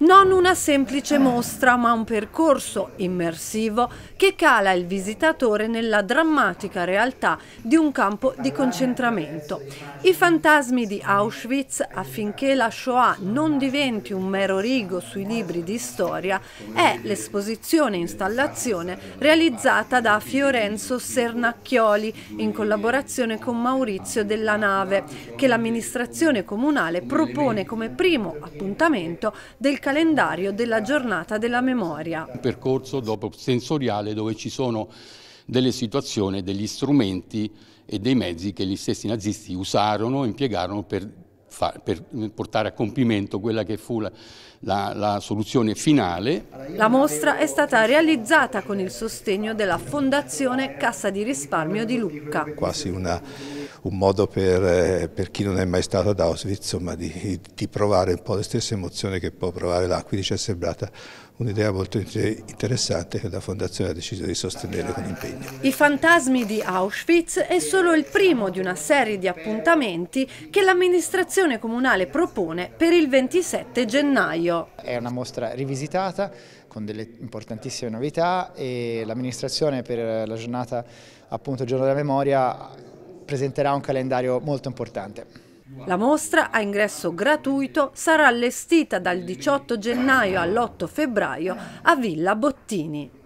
Non una semplice eh. mostra, ma un percorso immersivo che cala il visitatore nella drammatica realtà di un campo di concentramento. I fantasmi di Auschwitz, affinché la Shoah non diventi un mero rigo sui libri di storia, è l'esposizione-installazione realizzata da Fiorenzo Sernacchioli in collaborazione con Maurizio Della Nave, che l'amministrazione comunale propone come primo appuntamento del campo calendario della giornata della memoria. Un percorso dopo sensoriale dove ci sono delle situazioni, degli strumenti e dei mezzi che gli stessi nazisti usarono, impiegarono per, far, per portare a compimento quella che fu la, la, la soluzione finale. La mostra è stata realizzata con il sostegno della Fondazione Cassa di Risparmio di Lucca. Quasi una un modo per, eh, per, chi non è mai stato ad Auschwitz insomma, di, di, provare un po' le stesse emozioni che può provare l'acqua. quindi ci è sembrata un'idea molto interessante che la Fondazione ha deciso di sostenere con impegno. I fantasmi di Auschwitz è solo il primo di una serie di appuntamenti che l'amministrazione comunale propone per il 27 gennaio. È una mostra rivisitata con delle importantissime novità e l'amministrazione per la giornata appunto Giorno della Memoria presenterà un calendario molto importante. La mostra a ingresso gratuito sarà allestita dal 18 gennaio all'8 febbraio a Villa Bottini.